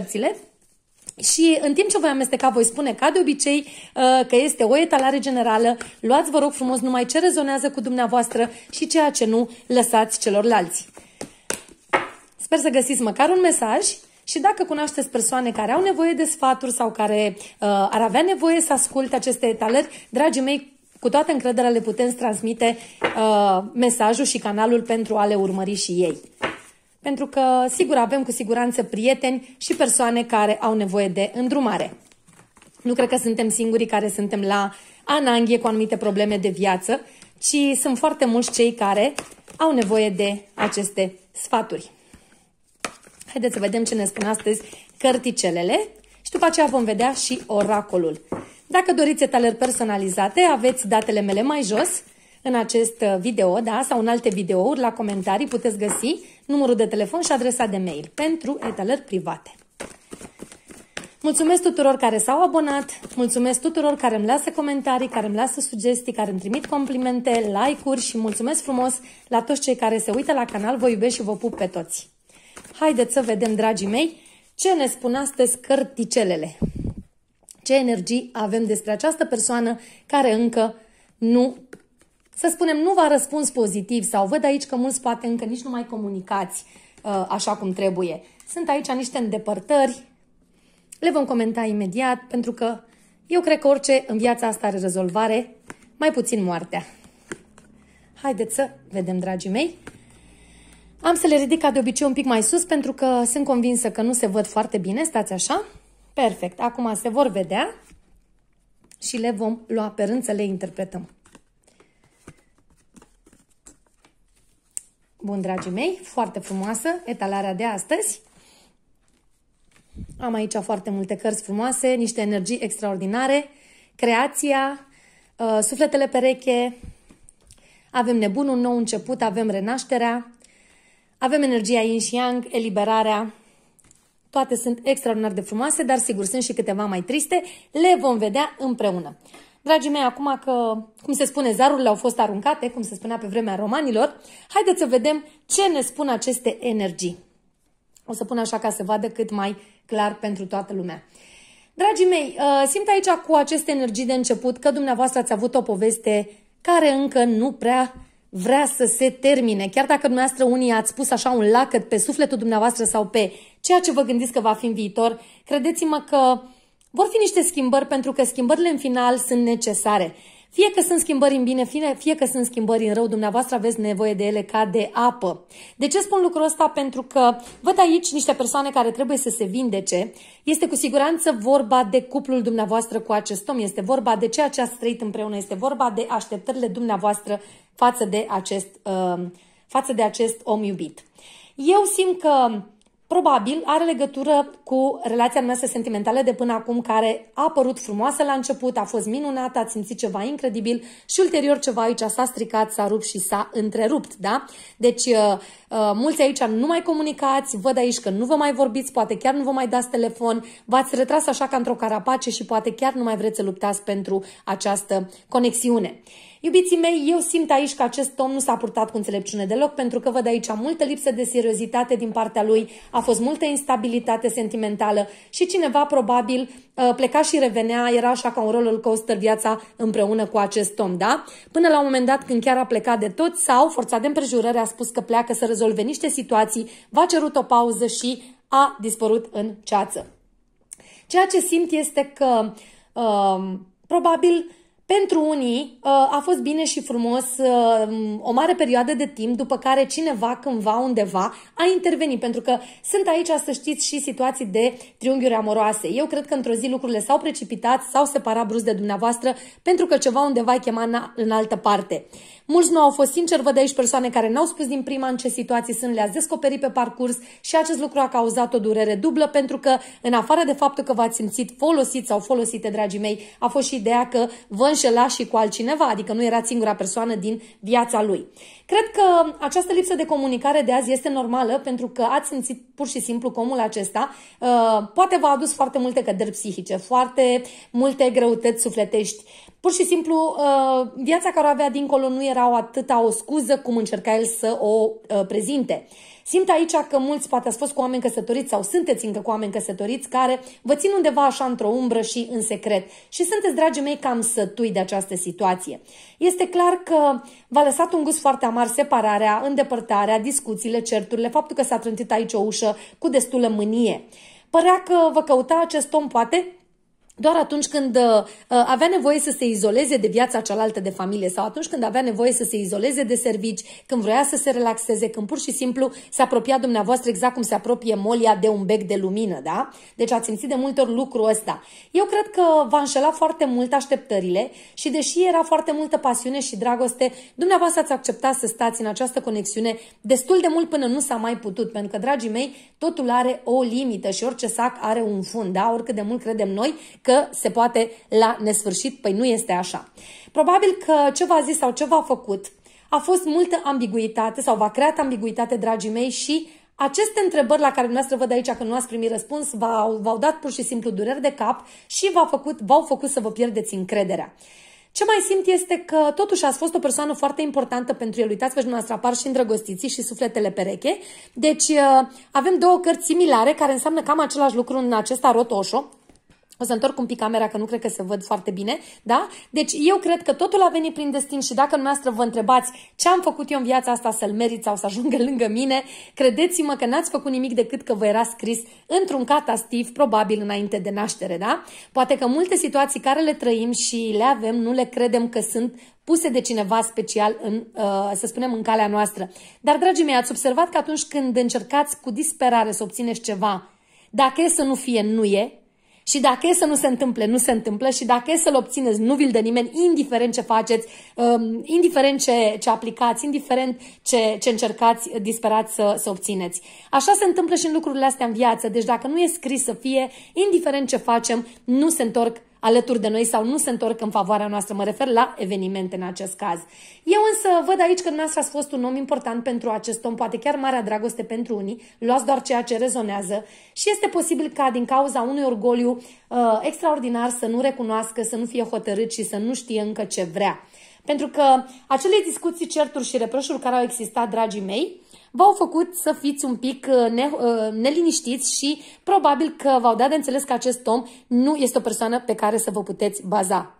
cărțile. Și în timp ce voi amesteca, voi spune ca de obicei uh, că este o etalare generală. Luați, vă rog frumos, numai ce rezonează cu dumneavoastră și ceea ce nu lăsați celorlalți. Sper să găsiți măcar un mesaj și dacă cunoașteți persoane care au nevoie de sfaturi sau care uh, ar avea nevoie să asculte aceste etalări, dragii mei, cu toată încrederea le putem transmite uh, mesajul și canalul pentru a le urmări și ei pentru că, sigur, avem cu siguranță prieteni și persoane care au nevoie de îndrumare. Nu cred că suntem singurii care suntem la ananghie cu anumite probleme de viață, ci sunt foarte mulți cei care au nevoie de aceste sfaturi. Haideți să vedem ce ne spun astăzi cărticelele și după aceea vom vedea și oracolul. Dacă doriți etaleri personalizate, aveți datele mele mai jos, în acest uh, video, da, sau în alte videouri, la comentarii puteți găsi numărul de telefon și adresa de mail pentru etalări private. Mulțumesc tuturor care s-au abonat, mulțumesc tuturor care îmi lasă comentarii, care îmi lasă sugestii, care îmi trimit complimente, like-uri și mulțumesc frumos la toți cei care se uită la canal, vă iubesc și vă pup pe toți. Haideți să vedem, dragii mei, ce ne spun astăzi cărticelele. Ce energii avem despre această persoană care încă nu să spunem, nu v-a răspuns pozitiv sau văd aici că mulți poate încă nici nu mai comunicați uh, așa cum trebuie. Sunt aici niște îndepărtări, le vom comenta imediat, pentru că eu cred că orice în viața asta are rezolvare, mai puțin moartea. Haideți să vedem, dragii mei. Am să le ridic ca de obicei un pic mai sus, pentru că sunt convinsă că nu se văd foarte bine. Stați așa? Perfect. Acum se vor vedea și le vom lua pe rând să le interpretăm. Bun, dragii mei, foarte frumoasă etalarea de astăzi. Am aici foarte multe cărți frumoase, niște energii extraordinare, creația, uh, sufletele pereche, avem nebunul nou început, avem renașterea, avem energia yin și yang, eliberarea. Toate sunt extraordinar de frumoase, dar sigur sunt și câteva mai triste. Le vom vedea împreună. Dragii mei, acum că, cum se spune, zarurile au fost aruncate, cum se spunea pe vremea romanilor, haideți să vedem ce ne spun aceste energii. O să pun așa ca să vadă cât mai clar pentru toată lumea. Dragii mei, uh, simt aici cu aceste energii de început că dumneavoastră ați avut o poveste care încă nu prea vrea să se termine. Chiar dacă dumneavoastră unii ați pus așa un lacăt pe sufletul dumneavoastră sau pe ceea ce vă gândiți că va fi în viitor, credeți-mă că vor fi niște schimbări pentru că schimbările în final sunt necesare. Fie că sunt schimbări în bine, fie, fie că sunt schimbări în rău, dumneavoastră aveți nevoie de ele ca de apă. De ce spun lucrul ăsta? Pentru că văd aici niște persoane care trebuie să se vindece. Este cu siguranță vorba de cuplul dumneavoastră cu acest om, este vorba de ceea ce ați trăit împreună, este vorba de așteptările dumneavoastră față de acest, uh, față de acest om iubit. Eu simt că probabil are legătură cu relația noastră sentimentală de până acum, care a apărut frumoasă la început, a fost minunată, a simțit ceva incredibil și ulterior ceva aici s-a stricat, s-a rupt și s-a întrerupt, da? Deci, uh, uh, mulți aici nu mai comunicați, văd aici că nu vă mai vorbiți, poate chiar nu vă mai dați telefon, v-ați retras așa ca într-o carapace și poate chiar nu mai vreți să luptați pentru această conexiune. Iubiții mei, eu simt aici că acest om nu s-a purtat cu înțelepciune deloc, pentru că văd aici multă lipsă de seriozitate din partea lui, a fost multă instabilitate sentimentală și cineva probabil uh, pleca și revenea, era așa ca un roller coaster viața împreună cu acest om, da? Până la un moment dat când chiar a plecat de tot sau, forțat de împrejurări, a spus că pleacă să rezolve niște situații, v-a cerut o pauză și a dispărut în ceață. Ceea ce simt este că uh, probabil pentru unii uh, a fost bine și frumos uh, o mare perioadă de timp, după care cineva, cândva, undeva, a intervenit, pentru că sunt aici, să știți, și situații de triunghiuri amoroase. Eu cred că într-o zi lucrurile s-au precipitat, s-au separat brusc de dumneavoastră, pentru că ceva undeva e chemat în altă parte. Mulți nu au fost sinceri, văd aici persoane care n-au spus din prima în ce situații sunt, le-ați descoperit pe parcurs și acest lucru a cauzat o durere dublă, pentru că, în afară de faptul că v-ați simțit folosit sau folosite, dragii mei, a fost și ideea că vă înșela și cu altcineva, adică nu era singura persoană din viața lui. Cred că această lipsă de comunicare de azi este normală pentru că ați simțit pur și simplu că omul acesta uh, poate v-a adus foarte multe căderi psihice, foarte multe greutăți sufletești. Pur și simplu, uh, viața care o avea dincolo nu era atâta o scuză cum încerca el să o uh, prezinte. Simt aici că mulți poate ați fost cu oameni căsătoriți sau sunteți încă cu oameni căsătoriți care vă țin undeva așa într-o umbră și în secret și sunteți, dragii mei, cam sătui de această situație. Este clar că v-a lăsat un gust foarte amar separarea, îndepărtarea, discuțiile, certurile, faptul că s-a trântit aici o ușă cu destulă mânie. Părea că vă căuta acest om, poate, doar atunci când uh, uh, avea nevoie să se izoleze de viața cealaltă de familie sau atunci când avea nevoie să se izoleze de servici, când vrea să se relaxeze, când pur și simplu se apropia dumneavoastră exact cum se apropie molia de un bec de lumină, da? Deci ați simțit de multe ori lucrul ăsta. Eu cred că v-a înșelat foarte mult așteptările și deși era foarte multă pasiune și dragoste, dumneavoastră ați acceptat să stați în această conexiune destul de mult până nu s-a mai putut, pentru că, dragii mei, totul are o limită și orice sac are un fund, da? Oricât de mult credem noi că se poate la nesfârșit, păi nu este așa. Probabil că ce v-a zis sau ce v-a făcut a fost multă ambiguitate sau v-a creat ambiguitate, dragii mei, și aceste întrebări la care dumneavoastră văd aici că nu ați primit răspuns v-au, v-au dat pur și simplu dureri de cap și v-au făcut, v-au făcut să vă pierdeți încrederea. Ce mai simt este că totuși ați fost o persoană foarte importantă pentru el. Uitați-vă și dumneavoastră apar și îndrăgostiții și sufletele pereche. Deci uh, avem două cărți similare care înseamnă cam același lucru în acesta rotoșo. O să întorc un pic camera, că nu cred că se văd foarte bine, da? Deci eu cred că totul a venit prin destin și dacă dumneavoastră vă întrebați ce am făcut eu în viața asta să-l merit sau să ajungă lângă mine, credeți-mă că n-ați făcut nimic decât că vă era scris într-un catastiv, probabil înainte de naștere, da? Poate că multe situații care le trăim și le avem, nu le credem că sunt puse de cineva special, în, uh, să spunem, în calea noastră. Dar, dragii mei, ați observat că atunci când încercați cu disperare să obțineți ceva, dacă e să nu fie, nu e, și dacă e să nu se întâmple, nu se întâmplă și dacă e să-l obțineți, nu vi-l dă nimeni, indiferent ce faceți, um, indiferent ce, ce aplicați, indiferent ce, ce încercați uh, disperați să, să obțineți. Așa se întâmplă și în lucrurile astea în viață, deci dacă nu e scris să fie, indiferent ce facem, nu se întorc alături de noi sau nu se întorc în favoarea noastră. Mă refer la evenimente în acest caz. Eu însă văd aici că dumneavoastră ați fost un om important pentru acest om, poate chiar marea dragoste pentru unii, luați doar ceea ce rezonează și este posibil ca din cauza unui orgoliu uh, extraordinar să nu recunoască, să nu fie hotărât și să nu știe încă ce vrea. Pentru că acele discuții, certuri și reproșuri care au existat, dragii mei, v-au făcut să fiți un pic uh, ne, uh, neliniștiți și probabil că v-au dat de înțeles că acest om nu este o persoană pe care să vă puteți baza.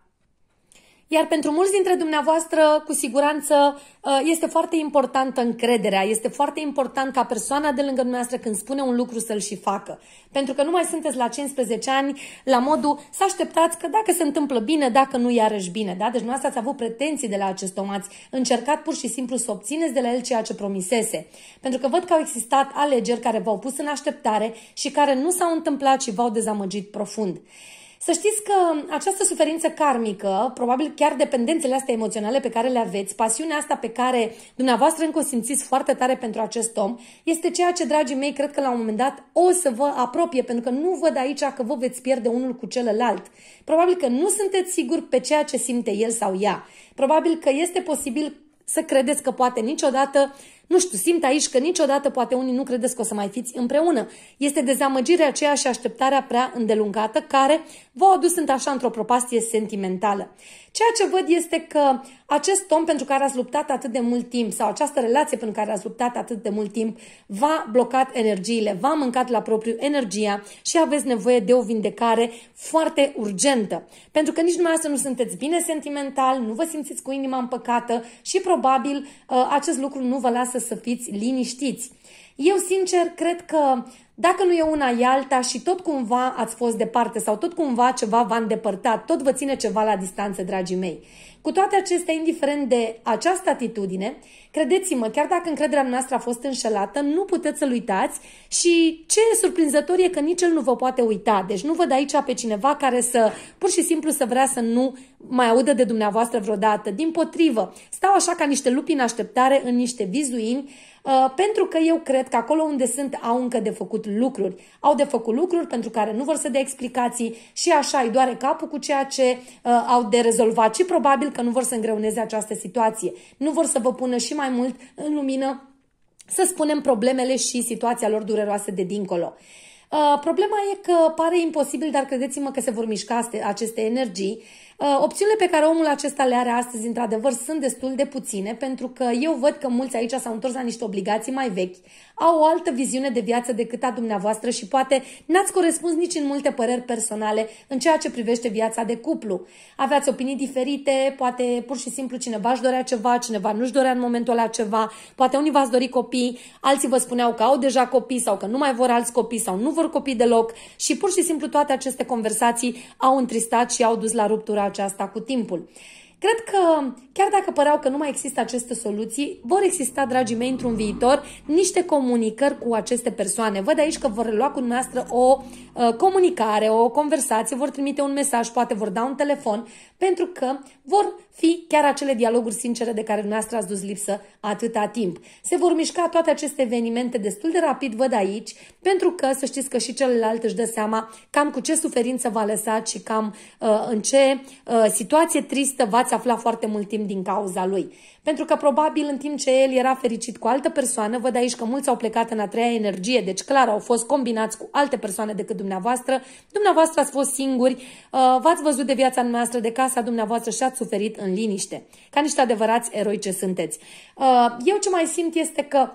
Iar pentru mulți dintre dumneavoastră, cu siguranță, uh, este foarte importantă încrederea, este foarte important ca persoana de lângă dumneavoastră când spune un lucru să-l și facă. Pentru că nu mai sunteți la 15 ani la modul să așteptați că dacă se întâmplă bine, dacă nu iarăși bine. Da? Deci dumneavoastră ați avut pretenții de la acest om, ați încercat pur și simplu să obțineți de la el ceea ce promisese. Pentru că văd că au existat alegeri care v-au pus în așteptare și care nu s-au întâmplat și v-au dezamăgit profund. Să știți că această suferință karmică, probabil chiar dependențele astea emoționale pe care le aveți, pasiunea asta pe care dumneavoastră încă o simțiți foarte tare pentru acest om, este ceea ce, dragii mei, cred că la un moment dat o să vă apropie, pentru că nu văd aici că vă veți pierde unul cu celălalt. Probabil că nu sunteți siguri pe ceea ce simte el sau ea. Probabil că este posibil să credeți că poate niciodată nu știu, simt aici că niciodată poate unii nu credeți că o să mai fiți împreună. Este dezamăgirea aceea și așteptarea prea îndelungată care v au adus așa într-o propastie sentimentală. Ceea ce văd este că acest om pentru care ați luptat atât de mult timp sau această relație pentru care ați luptat atât de mult timp v-a blocat energiile, v-a mâncat la propriu energia și aveți nevoie de o vindecare foarte urgentă. Pentru că nici dumneavoastră nu sunteți bine sentimental, nu vă simțiți cu inima împăcată și probabil uh, acest lucru nu vă lasă acasă să fiți liniștiți. Eu, sincer, cred că dacă nu e una, e alta și tot cumva ați fost departe sau tot cumva ceva v-a îndepărtat, tot vă ține ceva la distanță, dragii mei. Cu toate acestea, indiferent de această atitudine, credeți-mă, chiar dacă încrederea noastră a fost înșelată, nu puteți să-l uitați și ce e surprinzător e că nici el nu vă poate uita. Deci nu văd aici pe cineva care să, pur și simplu, să vrea să nu mai audă de dumneavoastră vreodată. Din potrivă, stau așa ca niște lupi în așteptare, în niște vizuini, Uh, pentru că eu cred că acolo unde sunt au încă de făcut lucruri. Au de făcut lucruri pentru care nu vor să dea explicații și așa îi doare capul cu ceea ce uh, au de rezolvat și probabil că nu vor să îngreuneze această situație. Nu vor să vă pună și mai mult în lumină să spunem problemele și situația lor dureroasă de dincolo. Uh, problema e că pare imposibil, dar credeți-mă că se vor mișca aceste energii Uh, opțiunile pe care omul acesta le are astăzi, într-adevăr, sunt destul de puține, pentru că eu văd că mulți aici s-au întors la niște obligații mai vechi, au o altă viziune de viață decât a dumneavoastră și poate n-ați corespuns nici în multe păreri personale în ceea ce privește viața de cuplu. Aveați opinii diferite, poate pur și simplu cineva își dorea ceva, cineva nu-și dorea în momentul ăla ceva, poate unii v-ați dori copii, alții vă spuneau că au deja copii sau că nu mai vor alți copii sau nu vor copii deloc și pur și simplu toate aceste conversații au întristat și au dus la ruptura aceasta cu timpul. Cred că, chiar dacă păreau că nu mai există aceste soluții, vor exista, dragii mei, într-un viitor niște comunicări cu aceste persoane. Văd aici că vor lua cu dumneavoastră o uh, comunicare, o conversație, vor trimite un mesaj, poate vor da un telefon, pentru că vor fi chiar acele dialoguri sincere de care dumneavoastră ați dus lipsă atâta timp. Se vor mișca toate aceste evenimente destul de rapid, văd aici, pentru că să știți că și celălalt își dă seama cam cu ce suferință v-a lăsat și cam uh, în ce uh, situație tristă v-ați afla foarte mult timp din cauza lui. Pentru că probabil în timp ce el era fericit cu altă persoană, văd aici că mulți au plecat în a treia energie, deci clar au fost combinați cu alte persoane decât dumneavoastră, dumneavoastră ați fost singuri, uh, v-ați văzut de viața noastră, de casa dumneavoastră și ați ați suferit în liniște, ca niște adevărați eroi ce sunteți. Uh, eu ce mai simt este că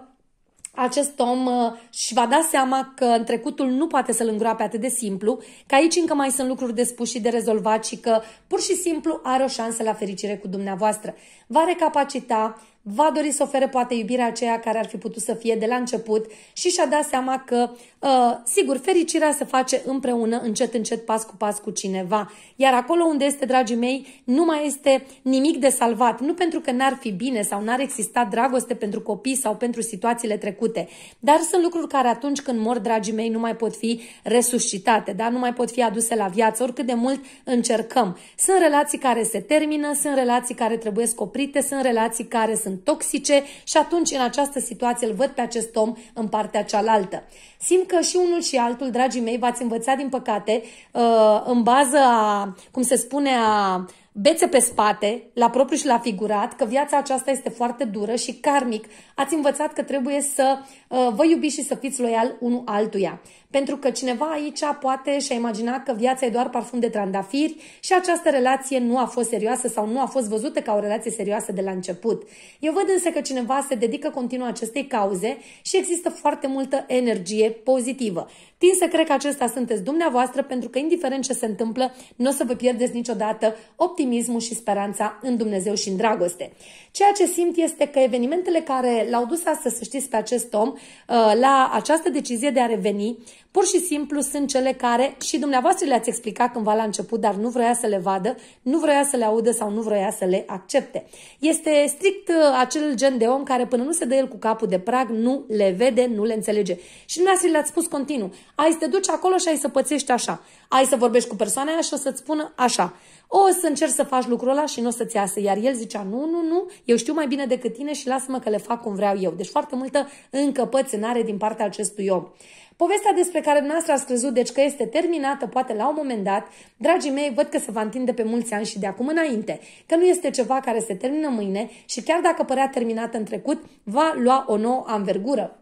acest om uh, și va da seama că în trecutul nu poate să-l îngroape atât de simplu, că aici încă mai sunt lucruri de spus și de rezolvat și că pur și simplu are o șansă la fericire cu dumneavoastră. Va recapacita, va dori să ofere poate iubirea aceea care ar fi putut să fie de la început și și-a dat seama că, uh, sigur, fericirea se face împreună, încet, încet, pas cu pas cu cineva. Iar acolo unde este, dragii mei, nu mai este nimic de salvat. Nu pentru că n-ar fi bine sau n-ar exista dragoste pentru copii sau pentru situațiile trecute, dar sunt lucruri care atunci când mor, dragii mei, nu mai pot fi resuscitate, da? nu mai pot fi aduse la viață, oricât de mult încercăm. Sunt relații care se termină, sunt relații care trebuie scoprite, sunt relații care sunt sunt toxice și atunci în această situație îl văd pe acest om în partea cealaltă. Simt că și unul și altul, dragii mei, v-ați învățat din păcate uh, în bază a, cum se spune, a bețe pe spate, la propriu și la figurat, că viața aceasta este foarte dură și karmic ați învățat că trebuie să uh, vă iubiți și să fiți loial unul altuia. Pentru că cineva aici poate și-a imaginat că viața e doar parfum de trandafiri și această relație nu a fost serioasă sau nu a fost văzută ca o relație serioasă de la început. Eu văd însă că cineva se dedică continuu acestei cauze și există foarte multă energie pozitivă. Tin să cred că acesta sunteți dumneavoastră, pentru că indiferent ce se întâmplă, nu o să vă pierdeți niciodată optimismul și speranța în Dumnezeu și în dragoste. Ceea ce simt este că evenimentele care l-au dus astăzi, să știți, pe acest om uh, la această decizie de a reveni, pur și simplu sunt cele care și dumneavoastră le-ați explicat cândva la început, dar nu vroia să le vadă, nu vroia să le audă sau nu vroia să le accepte. Este strict uh, acel gen de om care până nu se dă el cu capul de prag, nu le vede, nu le înțelege. Și dumneavoastră le-ați spus continuu, ai să te duci acolo și ai să pățești așa, ai să vorbești cu persoana aia și o să-ți spună așa o să încerci să faci lucrul ăla și nu o să-ți iasă. Iar el zicea, nu, nu, nu, eu știu mai bine decât tine și lasă-mă că le fac cum vreau eu. Deci foarte multă încăpățânare din partea acestui om. Povestea despre care dumneavoastră ați crezut, deci că este terminată, poate la un moment dat, dragii mei, văd că se va întinde pe mulți ani și de acum înainte, că nu este ceva care se termină mâine și chiar dacă părea terminată în trecut, va lua o nouă anvergură.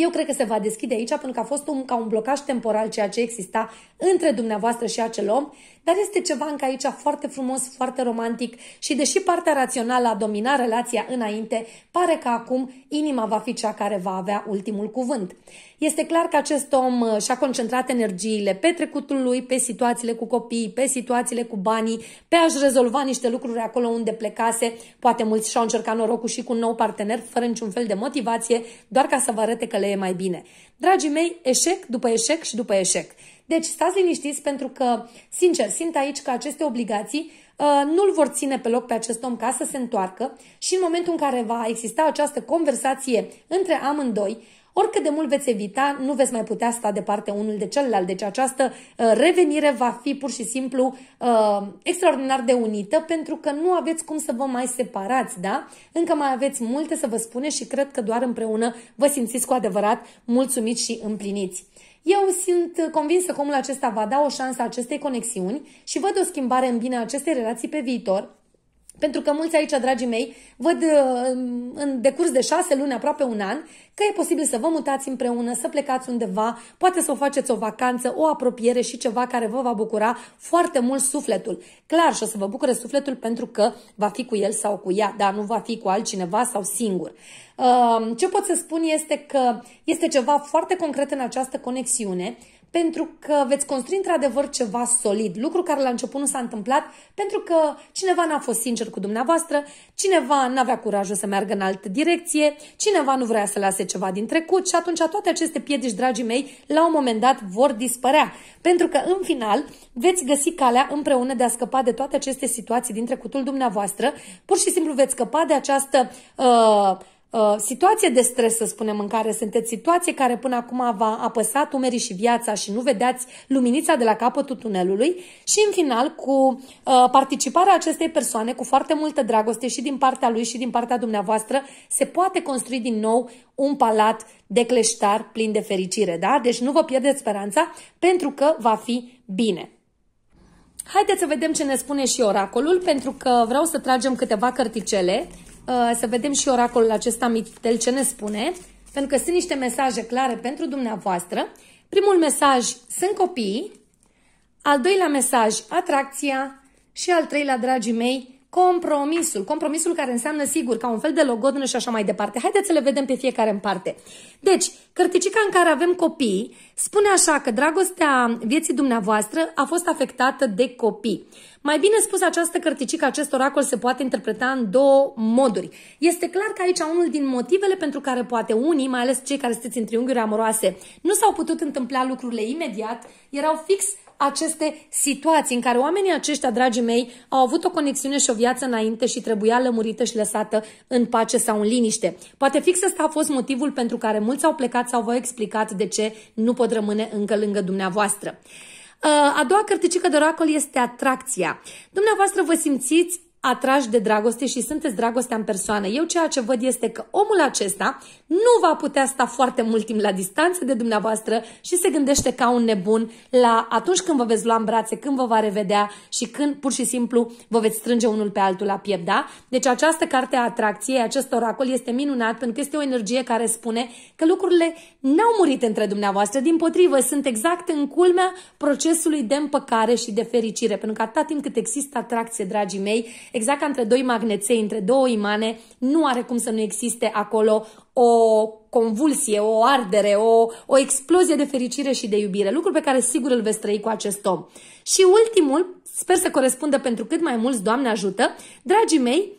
Eu cred că se va deschide aici pentru că a fost un, ca un blocaj temporal ceea ce exista între dumneavoastră și acel om, dar este ceva încă aici foarte frumos, foarte romantic și deși partea rațională a domina relația înainte, pare că acum inima va fi cea care va avea ultimul cuvânt. Este clar că acest om uh, și-a concentrat energiile pe trecutul lui, pe situațiile cu copiii, pe situațiile cu banii, pe a-și rezolva niște lucruri acolo unde plecase. Poate mulți și-au încercat norocul și cu un nou partener, fără niciun fel de motivație, doar ca să vă arăte că le e mai bine. Dragii mei, eșec după eșec și după eșec. Deci stați liniștiți pentru că, sincer, simt aici că aceste obligații uh, nu-l vor ține pe loc pe acest om ca să se întoarcă și în momentul în care va exista această conversație între amândoi, Oricât de mult veți evita, nu veți mai putea sta departe unul de celălalt. Deci această uh, revenire va fi pur și simplu uh, extraordinar de unită pentru că nu aveți cum să vă mai separați, da? Încă mai aveți multe să vă spune și cred că doar împreună vă simțiți cu adevărat mulțumiți și împliniți. Eu sunt convinsă că omul acesta va da o șansă acestei conexiuni și văd o schimbare în bine a acestei relații pe viitor, pentru că mulți aici, dragii mei, văd uh, în decurs de șase luni, aproape un an, că e posibil să vă mutați împreună, să plecați undeva, poate să o faceți o vacanță, o apropiere și ceva care vă va bucura foarte mult sufletul. Clar și o să vă bucure sufletul pentru că va fi cu el sau cu ea, dar nu va fi cu altcineva sau singur. Uh, ce pot să spun este că este ceva foarte concret în această conexiune, pentru că veți construi într-adevăr ceva solid, lucru care la început nu s-a întâmplat pentru că cineva n-a fost sincer cu dumneavoastră, cineva n-avea curajul să meargă în altă direcție, cineva nu vrea să lase ceva din trecut și atunci toate aceste piedici, dragii mei, la un moment dat vor dispărea, pentru că în final veți găsi calea împreună de a scăpa de toate aceste situații din trecutul dumneavoastră, pur și simplu veți scăpa de această... Uh, Uh, situație de stres, să spunem, în care sunteți, situație care până acum v-a apăsat umerii și viața și nu vedeați luminița de la capătul tunelului și în final cu uh, participarea acestei persoane, cu foarte multă dragoste și din partea lui și din partea dumneavoastră, se poate construi din nou un palat de cleștar plin de fericire, da? Deci nu vă pierdeți speranța pentru că va fi bine. Haideți să vedem ce ne spune și oracolul, pentru că vreau să tragem câteva cărticele Uh, să vedem și oracolul acesta Mitel ce ne spune, pentru că sunt niște mesaje clare pentru dumneavoastră. Primul mesaj, sunt copii. Al doilea mesaj, atracția. Și al treilea, dragii mei, Compromisul. Compromisul care înseamnă, sigur, ca un fel de logodnă și așa mai departe. Haideți să le vedem pe fiecare în parte. Deci, cărticica în care avem copii spune așa că dragostea vieții dumneavoastră a fost afectată de copii. Mai bine spus, această cărticică, acest oracol se poate interpreta în două moduri. Este clar că aici unul din motivele pentru care poate unii, mai ales cei care sunteți în triunghiuri amoroase, nu s-au putut întâmpla lucrurile imediat, erau fix aceste situații în care oamenii aceștia, dragii mei, au avut o conexiune și o viață înainte și trebuia lămurită și lăsată în pace sau în liniște. Poate fix asta a fost motivul pentru care mulți au plecat sau v-au explicat de ce nu pot rămâne încă lângă dumneavoastră. Uh, a doua cărticică de oracol este atracția. Dumneavoastră vă simțiți atrași de dragoste și sunteți dragostea în persoană. Eu ceea ce văd este că omul acesta nu va putea sta foarte mult timp la distanță de dumneavoastră și se gândește ca un nebun la atunci când vă veți lua în brațe, când vă va revedea și când pur și simplu vă veți strânge unul pe altul la piept, da? Deci această carte a atracției, acest oracol este minunat pentru că este o energie care spune că lucrurile n-au murit între dumneavoastră, din potrivă sunt exact în culmea procesului de împăcare și de fericire, pentru că atâta timp cât există atracție, dragii mei, exact ca între doi magneței, între două imane, nu are cum să nu existe acolo o convulsie, o ardere, o, o explozie de fericire și de iubire, lucru pe care sigur îl veți trăi cu acest om. Și ultimul, sper să corespundă pentru cât mai mulți, Doamne ajută, dragii mei,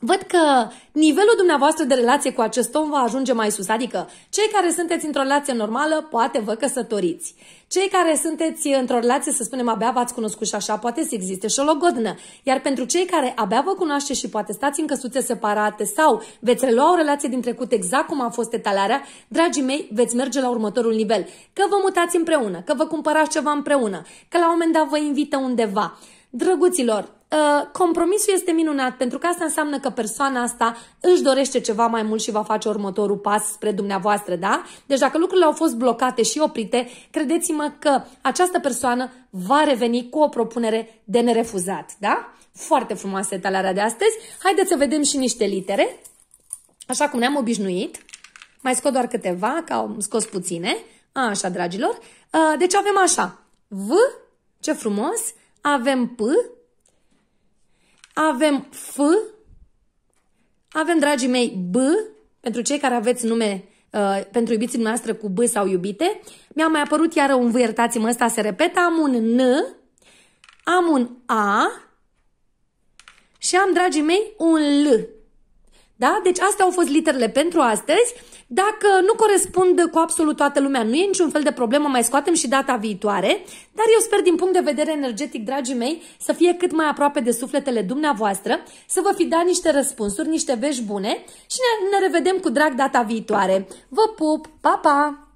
Văd că nivelul dumneavoastră de relație cu acest om va ajunge mai sus, adică cei care sunteți într-o relație normală, poate vă căsătoriți. Cei care sunteți într-o relație, să spunem, abia v-ați cunoscut și așa, poate să existe și o logodnă. Iar pentru cei care abia vă cunoaște și poate stați în căsuțe separate sau veți relua o relație din trecut exact cum a fost etalarea, dragii mei, veți merge la următorul nivel. Că vă mutați împreună, că vă cumpărați ceva împreună, că la un moment dat vă invită undeva Drăguților, ă, compromisul este minunat pentru că asta înseamnă că persoana asta își dorește ceva mai mult și va face următorul pas spre dumneavoastră, da? Deci dacă lucrurile au fost blocate și oprite, credeți-mă că această persoană va reveni cu o propunere de nerefuzat, da? Foarte frumoasă etalarea de astăzi. Haideți să vedem și niște litere, așa cum ne-am obișnuit. Mai scot doar câteva, că am scos puține. A, așa, dragilor. Ă, deci avem așa. V, ce frumos, avem P, avem F, avem, dragii mei, B, pentru cei care aveți nume uh, pentru iubiții noastre cu B sau iubite. Mi-a mai apărut iară un V, iertați-mă, ăsta se repetă, am un N, am un A și am, dragii mei, un L. Da? Deci astea au fost literele pentru astăzi. Dacă nu corespund cu absolut toată lumea, nu e niciun fel de problemă, mai scoatem și data viitoare, dar eu sper din punct de vedere energetic, dragii mei, să fie cât mai aproape de sufletele dumneavoastră, să vă fi dat niște răspunsuri, niște vești bune și ne, ne revedem cu drag data viitoare. Vă pup! Pa, pa!